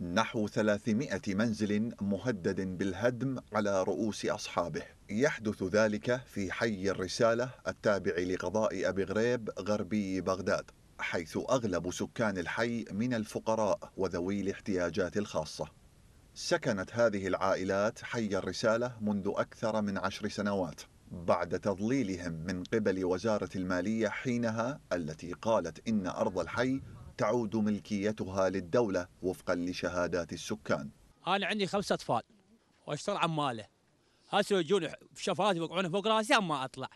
نحو 300 منزل مهدد بالهدم على رؤوس أصحابه يحدث ذلك في حي الرسالة التابع لقضاء أبي غريب غربي بغداد حيث أغلب سكان الحي من الفقراء وذوي الاحتياجات الخاصة سكنت هذه العائلات حي الرسالة منذ أكثر من عشر سنوات بعد تضليلهم من قبل وزارة المالية حينها التي قالت إن أرض الحي تعود ملكيتها للدولة وفقا لشهادات السكان أنا عندي خمسة أطفال وأشتغل عمالة هسه يجون شفرات يوقعون فوق راسي ما أطلع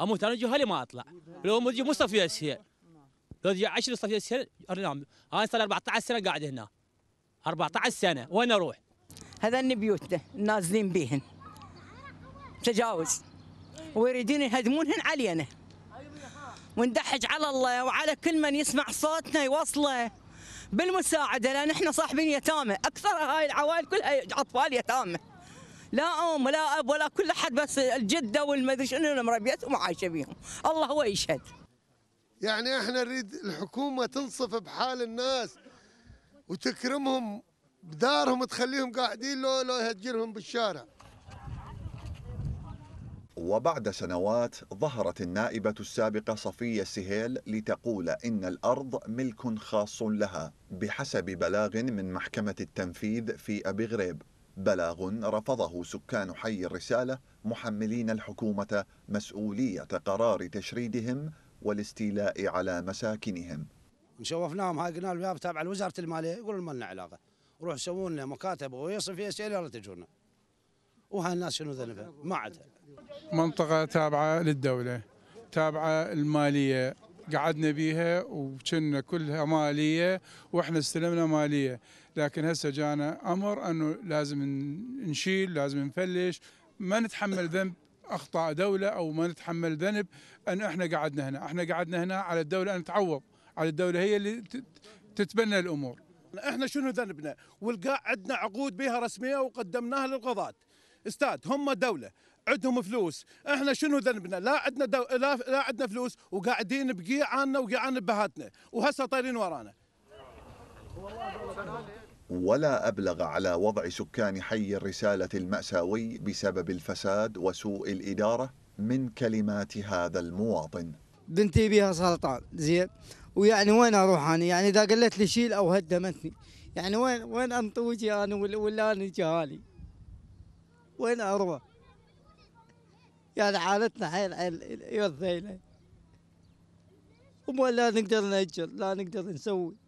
أموت أنا جهلي ما أطلع لو مجي مو صفية أسهل لو تجي عشر صفية أسهل أنا صار 14 سنة قاعد هنا 14 سنة وين أروح؟ هذن بيوتنا نازلين بيهن تجاوز ويريدون يهدمونهن علينا وندحج على الله وعلى كل من يسمع صوتنا يوصله بالمساعده لان احنا صاحبين يتامى اكثر هاي العوائل كلها اطفال يتامى لا ام ولا اب ولا كل احد بس الجده والمدري شنو مربيتهم وعايشه بيهم الله هو يشهد يعني احنا نريد الحكومه تنصف بحال الناس وتكرمهم بدارهم تخليهم قاعدين لو لو يهجرهم بالشارع وبعد سنوات ظهرت النائبة السابقة صفية سهيل لتقول إن الأرض ملك خاص لها بحسب بلاغ من محكمة التنفيذ في أبي غريب بلاغ رفضه سكان حي الرسالة محملين الحكومة مسؤولية قرار تشريدهم والاستيلاء على مساكنهم شوفناهم هاي قلنا لهم تابع لوزارة المالية يقولون ما لنا علاقة روح سوون لنا مكاتب ويصف فيها سيلة ولا تجونا وهالناس شنو ذنبها ما عدها منطقة تابعة للدولة تابعة المالية قعدنا بيها وكنا كلها مالية واحنا استلمنا مالية لكن هسه جانا امر انه لازم نشيل لازم نفلش ما نتحمل ذنب اخطاء دوله او ما نتحمل ذنب ان احنا قعدنا هنا، احنا قعدنا هنا على الدوله ان تعوض، على الدوله هي اللي تتبنى الامور. احنا شنو ذنبنا؟ والقاع عندنا عقود بها رسميه وقدمناها للقضاه. استاذ هم دوله عندهم فلوس احنا شنو ذنبنا لا عندنا دو... لا... لا عندنا فلوس وقاعدين بقيعاننا وقيعان بهاتنا وهسه طايرين ورانا ولا أبلغ على وضع سكان حي الرسالة المأساوي بسبب الفساد وسوء الإدارة من كلمات هذا المواطن بنتي بيها سرطان زين ويعني وين أروح أنا يعني إذا قلت لي شيل أو هدمتني يعني وين وين أنطوجي أنا ولا أنا جهالي وين اروح يعني حالتنا حيل حيل يوضينا وما لا نقدر ناجر، لا نقدر نسوي